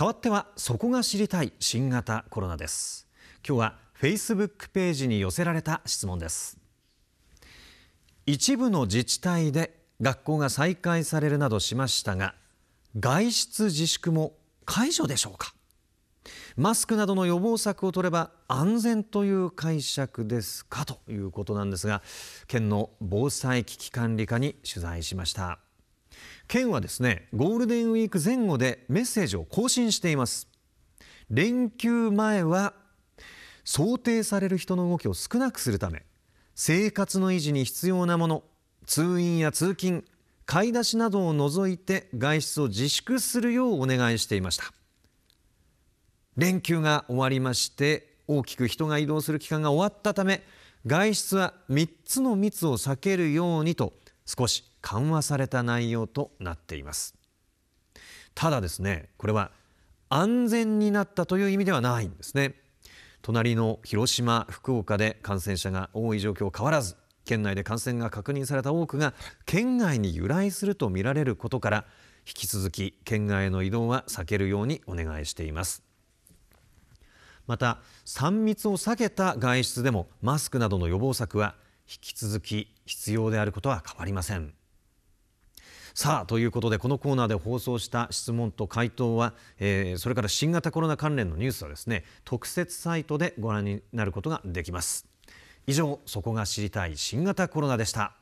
変わってはそこが知りたい新型コロナです今日は Facebook ページに寄せられた質問です一部の自治体で学校が再開されるなどしましたが外出自粛も解除でしょうかマスクなどの予防策を取れば安全という解釈ですかということなんですが県の防災危機管理課に取材しました。県はですねゴールデンウィーク前後でメッセージを更新しています連休前は想定される人の動きを少なくするため生活の維持に必要なもの通院や通勤買い出しなどを除いて外出を自粛するようお願いしていました連休が終わりまして大きく人が移動する期間が終わったため外出は3つの密を避けるようにと少し緩和された内容となっていますただですねこれは安全になったという意味ではないんですね隣の広島福岡で感染者が多い状況変わらず県内で感染が確認された多くが県外に由来するとみられることから引き続き県外への移動は避けるようにお願いしていますまた3密を避けた外出でもマスクなどの予防策は引き続き必要であることは変わりませんさあということでこのコーナーで放送した質問と回答は、えー、それから新型コロナ関連のニュースはですね特設サイトでご覧になることができます以上そこが知りたい新型コロナでした